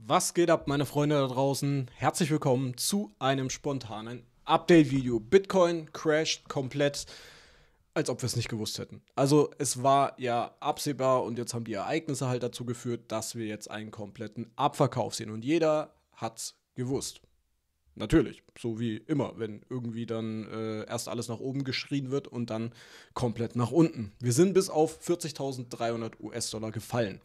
Was geht ab, meine Freunde da draußen? Herzlich willkommen zu einem spontanen Update-Video. Bitcoin crasht komplett, als ob wir es nicht gewusst hätten. Also es war ja absehbar und jetzt haben die Ereignisse halt dazu geführt, dass wir jetzt einen kompletten Abverkauf sehen. Und jeder hat's gewusst. Natürlich, so wie immer, wenn irgendwie dann äh, erst alles nach oben geschrien wird und dann komplett nach unten. Wir sind bis auf 40.300 US-Dollar gefallen.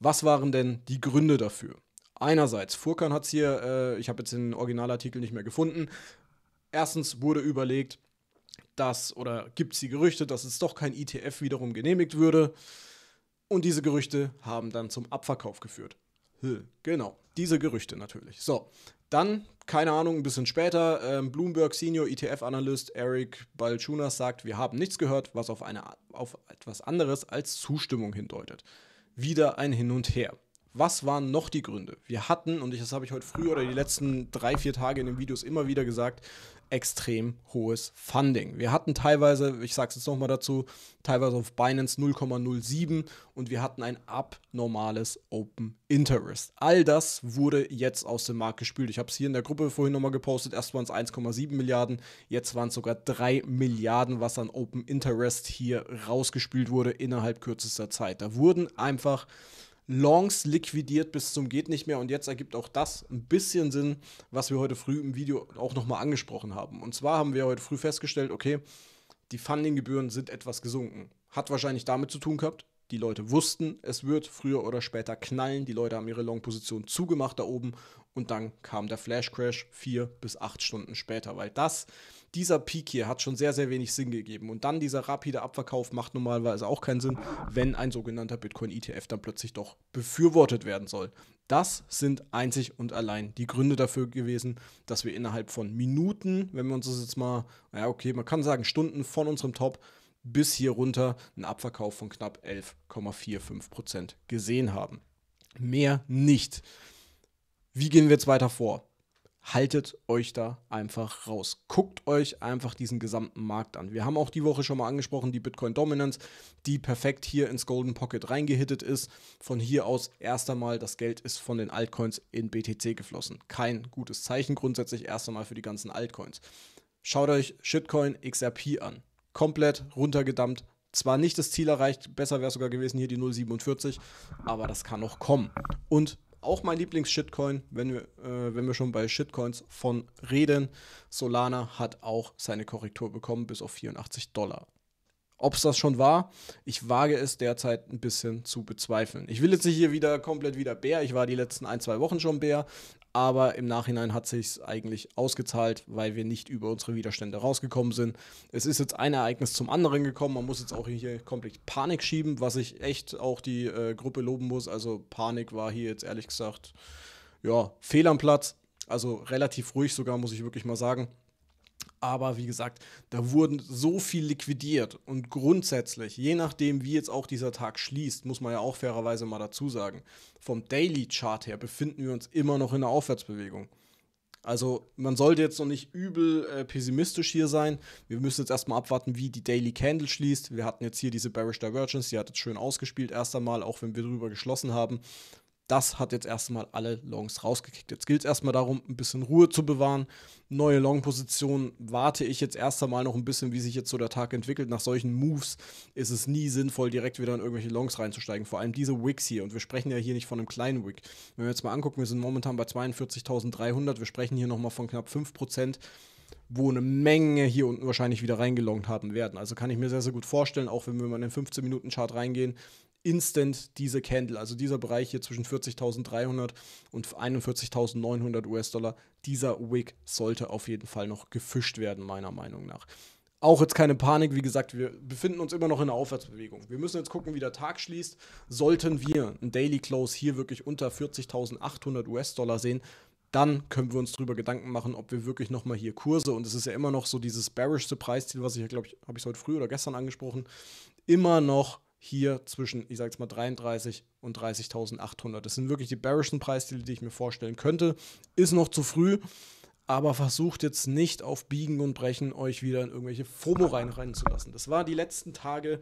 Was waren denn die Gründe dafür? Einerseits, Furkan hat es hier, äh, ich habe jetzt den Originalartikel nicht mehr gefunden. Erstens wurde überlegt, dass, oder gibt es die Gerüchte, dass es doch kein ETF wiederum genehmigt würde. Und diese Gerüchte haben dann zum Abverkauf geführt. Hm, genau, diese Gerüchte natürlich. So, dann, keine Ahnung, ein bisschen später, ähm, Bloomberg Senior ETF-Analyst Eric Balchunas sagt, wir haben nichts gehört, was auf, eine, auf etwas anderes als Zustimmung hindeutet. Wieder ein Hin und Her. Was waren noch die Gründe? Wir hatten, und das habe ich heute früh oder die letzten drei, vier Tage in den Videos immer wieder gesagt, extrem hohes Funding. Wir hatten teilweise, ich sage es jetzt nochmal dazu, teilweise auf Binance 0,07 und wir hatten ein abnormales Open Interest. All das wurde jetzt aus dem Markt gespült. Ich habe es hier in der Gruppe vorhin nochmal gepostet. Erst waren es 1,7 Milliarden, jetzt waren es sogar 3 Milliarden, was an Open Interest hier rausgespült wurde innerhalb kürzester Zeit. Da wurden einfach Longs liquidiert bis zum geht nicht mehr und jetzt ergibt auch das ein bisschen Sinn, was wir heute früh im Video auch nochmal angesprochen haben. Und zwar haben wir heute früh festgestellt, okay, die Fundinggebühren sind etwas gesunken. Hat wahrscheinlich damit zu tun gehabt, die Leute wussten, es wird früher oder später knallen. Die Leute haben ihre Long-Position zugemacht da oben und dann kam der Flash Crash vier bis acht Stunden später, weil das, dieser Peak hier hat schon sehr, sehr wenig Sinn gegeben. Und dann dieser rapide Abverkauf macht normalerweise auch keinen Sinn, wenn ein sogenannter Bitcoin-ETF dann plötzlich doch befürwortet werden soll. Das sind einzig und allein die Gründe dafür gewesen, dass wir innerhalb von Minuten, wenn wir uns das jetzt mal, naja, okay, man kann sagen Stunden von unserem Top bis hier runter einen Abverkauf von knapp 11,45 Prozent gesehen haben. Mehr nicht. Wie gehen wir jetzt weiter vor? haltet euch da einfach raus. Guckt euch einfach diesen gesamten Markt an. Wir haben auch die Woche schon mal angesprochen, die Bitcoin Dominance, die perfekt hier ins Golden Pocket reingehittet ist. Von hier aus erst einmal, das Geld ist von den Altcoins in BTC geflossen. Kein gutes Zeichen grundsätzlich erst einmal für die ganzen Altcoins. Schaut euch Shitcoin XRP an komplett runtergedammt. Zwar nicht das Ziel erreicht, besser wäre es sogar gewesen, hier die 0,47, aber das kann noch kommen. Und auch mein Lieblings-Shitcoin, wenn wir, äh, wenn wir schon bei Shitcoins von reden. Solana hat auch seine Korrektur bekommen bis auf 84 Dollar. Ob es das schon war, ich wage es derzeit ein bisschen zu bezweifeln. Ich will jetzt nicht hier wieder komplett wieder Bär. Ich war die letzten ein, zwei Wochen schon Bär. Aber im Nachhinein hat sich eigentlich ausgezahlt, weil wir nicht über unsere Widerstände rausgekommen sind. Es ist jetzt ein Ereignis zum anderen gekommen. Man muss jetzt auch hier komplett Panik schieben, was ich echt auch die äh, Gruppe loben muss. Also Panik war hier jetzt ehrlich gesagt, ja, fehl am Platz. Also relativ ruhig sogar, muss ich wirklich mal sagen. Aber wie gesagt, da wurden so viel liquidiert und grundsätzlich, je nachdem, wie jetzt auch dieser Tag schließt, muss man ja auch fairerweise mal dazu sagen, vom Daily Chart her befinden wir uns immer noch in der Aufwärtsbewegung. Also man sollte jetzt noch nicht übel äh, pessimistisch hier sein. Wir müssen jetzt erstmal abwarten, wie die Daily Candle schließt. Wir hatten jetzt hier diese Bearish Divergence, die hat jetzt schön ausgespielt erst einmal, auch wenn wir drüber geschlossen haben das hat jetzt erstmal alle Longs rausgekickt. Jetzt gilt es erstmal darum, ein bisschen Ruhe zu bewahren. Neue Long-Positionen warte ich jetzt erst einmal noch ein bisschen, wie sich jetzt so der Tag entwickelt. Nach solchen Moves ist es nie sinnvoll, direkt wieder in irgendwelche Longs reinzusteigen. Vor allem diese Wicks hier. Und wir sprechen ja hier nicht von einem kleinen Wick. Wenn wir jetzt mal angucken, wir sind momentan bei 42.300. Wir sprechen hier nochmal von knapp 5% wo eine Menge hier unten wahrscheinlich wieder reingelongt haben werden. Also kann ich mir sehr, sehr gut vorstellen, auch wenn wir mal in den 15-Minuten-Chart reingehen, instant diese Candle, also dieser Bereich hier zwischen 40.300 und 41.900 US-Dollar, dieser Wick sollte auf jeden Fall noch gefischt werden, meiner Meinung nach. Auch jetzt keine Panik, wie gesagt, wir befinden uns immer noch in der Aufwärtsbewegung. Wir müssen jetzt gucken, wie der Tag schließt. Sollten wir einen Daily Close hier wirklich unter 40.800 US-Dollar sehen, dann können wir uns darüber Gedanken machen, ob wir wirklich nochmal hier Kurse, und es ist ja immer noch so dieses bearishste Preisziel, was ich, glaube ich, habe ich es heute früh oder gestern angesprochen, immer noch hier zwischen, ich sage jetzt mal, 33 und 30.800. Das sind wirklich die bearischen Preisziele, die ich mir vorstellen könnte. Ist noch zu früh, aber versucht jetzt nicht auf Biegen und Brechen euch wieder in irgendwelche FOMO reinrennen zu lassen. Das war die letzten Tage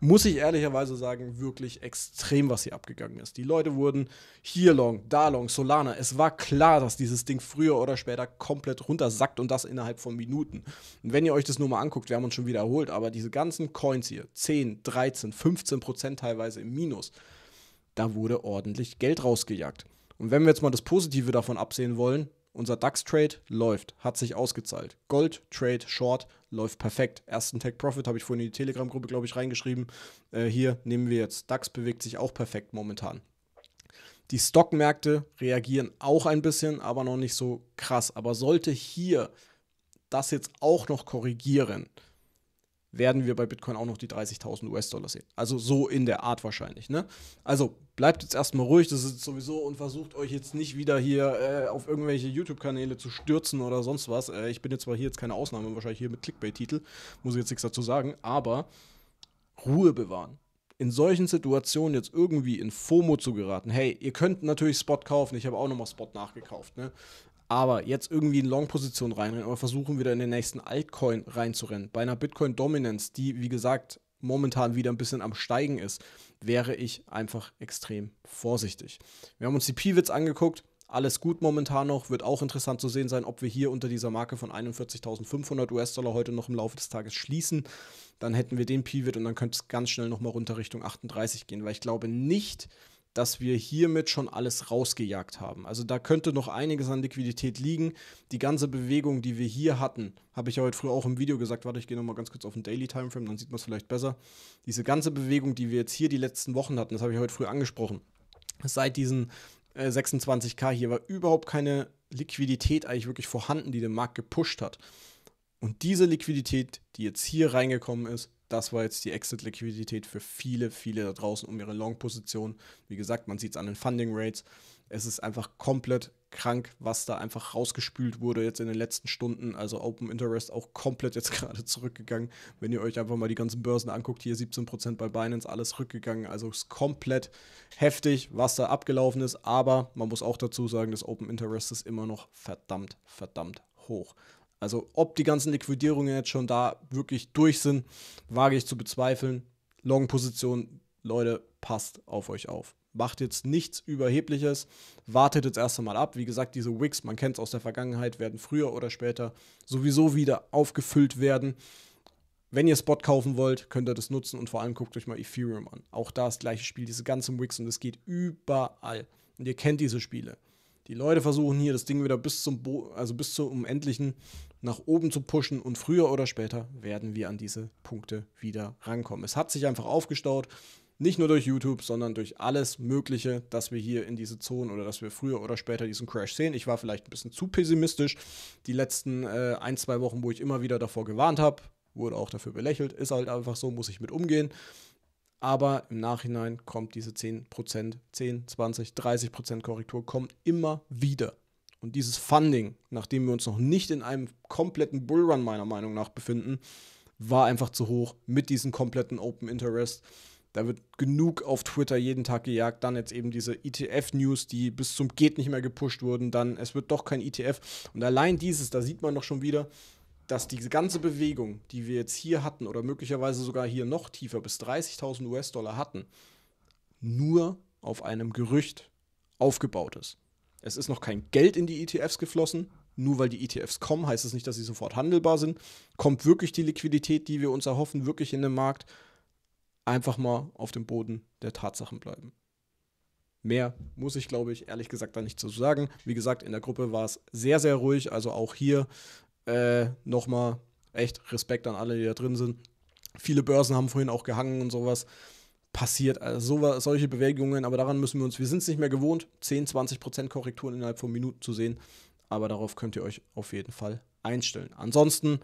muss ich ehrlicherweise sagen, wirklich extrem, was hier abgegangen ist. Die Leute wurden hier long, da long, Solana. Es war klar, dass dieses Ding früher oder später komplett runtersackt und das innerhalb von Minuten. Und wenn ihr euch das nur mal anguckt, wir haben uns schon wieder erholt, aber diese ganzen Coins hier, 10, 13, 15 Prozent teilweise im Minus, da wurde ordentlich Geld rausgejagt. Und wenn wir jetzt mal das Positive davon absehen wollen, unser DAX-Trade läuft, hat sich ausgezahlt. Gold-Trade Short läuft perfekt. Ersten Tech-Profit habe ich vorhin in die Telegram-Gruppe, glaube ich, reingeschrieben. Äh, hier nehmen wir jetzt. DAX bewegt sich auch perfekt momentan. Die Stockmärkte reagieren auch ein bisschen, aber noch nicht so krass. Aber sollte hier das jetzt auch noch korrigieren, werden wir bei Bitcoin auch noch die 30.000 US-Dollar sehen. Also so in der Art wahrscheinlich. Ne? Also bleibt jetzt erstmal ruhig, das ist sowieso und versucht euch jetzt nicht wieder hier äh, auf irgendwelche YouTube-Kanäle zu stürzen oder sonst was. Äh, ich bin jetzt zwar hier jetzt keine Ausnahme, wahrscheinlich hier mit Clickbait-Titel, muss ich jetzt nichts dazu sagen, aber Ruhe bewahren in solchen Situationen jetzt irgendwie in FOMO zu geraten, hey, ihr könnt natürlich Spot kaufen, ich habe auch nochmal Spot nachgekauft, ne? Aber jetzt irgendwie in Long-Position reinrennen oder versuchen wieder in den nächsten Altcoin reinzurennen. Bei einer Bitcoin-Dominance, die, wie gesagt, momentan wieder ein bisschen am Steigen ist, wäre ich einfach extrem vorsichtig. Wir haben uns die Pivots angeguckt. Alles gut momentan noch. Wird auch interessant zu sehen sein, ob wir hier unter dieser Marke von 41.500 US-Dollar heute noch im Laufe des Tages schließen. Dann hätten wir den Pivot und dann könnte es ganz schnell nochmal runter Richtung 38 gehen, weil ich glaube nicht, dass wir hiermit schon alles rausgejagt haben. Also da könnte noch einiges an Liquidität liegen. Die ganze Bewegung, die wir hier hatten, habe ich ja heute früh auch im Video gesagt. Warte, ich gehe nochmal ganz kurz auf den Daily Timeframe, dann sieht man es vielleicht besser. Diese ganze Bewegung, die wir jetzt hier die letzten Wochen hatten, das habe ich heute früh angesprochen. Seit diesen 26k äh, hier war überhaupt keine Liquidität eigentlich wirklich vorhanden, die den Markt gepusht hat. Und diese Liquidität, die jetzt hier reingekommen ist, das war jetzt die Exit-Liquidität für viele, viele da draußen um ihre Long-Position. Wie gesagt, man sieht es an den Funding-Rates. Es ist einfach komplett krank, was da einfach rausgespült wurde jetzt in den letzten Stunden. Also Open Interest auch komplett jetzt gerade zurückgegangen. Wenn ihr euch einfach mal die ganzen Börsen anguckt, hier 17% bei Binance, alles rückgegangen. Also es ist komplett heftig, was da abgelaufen ist. Aber man muss auch dazu sagen, das Open Interest ist immer noch verdammt, verdammt hoch. Also ob die ganzen Liquidierungen jetzt schon da wirklich durch sind, wage ich zu bezweifeln. Long-Position, Leute, passt auf euch auf. Macht jetzt nichts Überhebliches, wartet jetzt erst einmal ab. Wie gesagt, diese Wicks, man kennt es aus der Vergangenheit, werden früher oder später sowieso wieder aufgefüllt werden. Wenn ihr Spot kaufen wollt, könnt ihr das nutzen und vor allem guckt euch mal Ethereum an. Auch da ist das gleiche Spiel, diese ganzen Wicks und es geht überall. Und ihr kennt diese Spiele. Die Leute versuchen hier das Ding wieder bis zum, Bo also bis zum Unendlichen nach oben zu pushen und früher oder später werden wir an diese Punkte wieder rankommen. Es hat sich einfach aufgestaut, nicht nur durch YouTube, sondern durch alles Mögliche, dass wir hier in diese Zonen oder dass wir früher oder später diesen Crash sehen. Ich war vielleicht ein bisschen zu pessimistisch die letzten äh, ein, zwei Wochen, wo ich immer wieder davor gewarnt habe. Wurde auch dafür belächelt, ist halt einfach so, muss ich mit umgehen. Aber im Nachhinein kommt diese 10%, 10, 20, 30% Korrektur kommt immer wieder. Und dieses Funding, nachdem wir uns noch nicht in einem kompletten Bullrun meiner Meinung nach befinden, war einfach zu hoch mit diesem kompletten Open Interest. Da wird genug auf Twitter jeden Tag gejagt. Dann jetzt eben diese ETF-News, die bis zum Geht nicht mehr gepusht wurden. Dann es wird doch kein ETF. Und allein dieses, da sieht man doch schon wieder, dass diese ganze Bewegung, die wir jetzt hier hatten oder möglicherweise sogar hier noch tiefer bis 30.000 US-Dollar hatten, nur auf einem Gerücht aufgebaut ist. Es ist noch kein Geld in die ETFs geflossen. Nur weil die ETFs kommen, heißt es das nicht, dass sie sofort handelbar sind. Kommt wirklich die Liquidität, die wir uns erhoffen, wirklich in den Markt? Einfach mal auf dem Boden der Tatsachen bleiben. Mehr muss ich, glaube ich, ehrlich gesagt da nicht zu sagen. Wie gesagt, in der Gruppe war es sehr, sehr ruhig. Also auch hier äh, Nochmal echt Respekt an alle, die da drin sind. Viele Börsen haben vorhin auch gehangen und sowas. Passiert, also solche Bewegungen, aber daran müssen wir uns, wir sind es nicht mehr gewohnt, 10, 20 Korrekturen innerhalb von Minuten zu sehen, aber darauf könnt ihr euch auf jeden Fall einstellen. Ansonsten,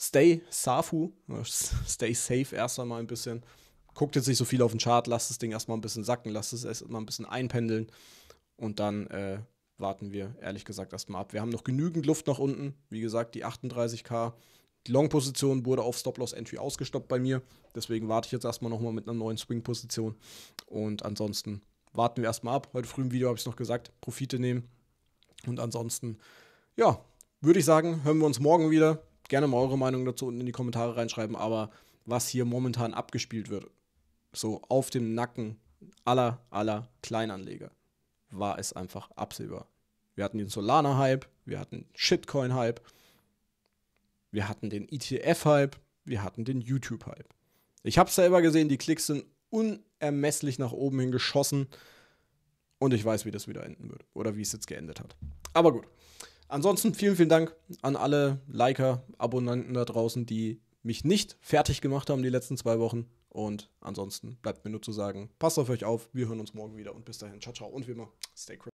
stay safu, äh, stay safe erst einmal ein bisschen. Guckt jetzt nicht so viel auf den Chart, lasst das Ding erstmal ein bisschen sacken, lasst es erstmal ein bisschen einpendeln und dann äh, warten wir ehrlich gesagt erstmal ab. Wir haben noch genügend Luft nach unten. Wie gesagt, die 38k. Die Long-Position wurde auf Stop-Loss-Entry ausgestoppt bei mir. Deswegen warte ich jetzt erstmal nochmal mit einer neuen Swing-Position. Und ansonsten warten wir erstmal ab. Heute früh im Video habe ich es noch gesagt, Profite nehmen. Und ansonsten, ja, würde ich sagen, hören wir uns morgen wieder. Gerne mal eure Meinung dazu unten in die Kommentare reinschreiben. Aber was hier momentan abgespielt wird, so auf dem Nacken aller, aller Kleinanleger war es einfach absehbar. Wir hatten den Solana-Hype, wir hatten Shitcoin-Hype, wir hatten den ETF-Hype, wir hatten den YouTube-Hype. Ich habe selber gesehen, die Klicks sind unermesslich nach oben hin geschossen und ich weiß, wie das wieder enden wird oder wie es jetzt geendet hat. Aber gut. Ansonsten vielen, vielen Dank an alle Liker, Abonnenten da draußen, die mich nicht fertig gemacht haben die letzten zwei Wochen. Und ansonsten bleibt mir nur zu sagen, passt auf euch auf, wir hören uns morgen wieder und bis dahin, ciao, ciao und wie immer, stay crazy.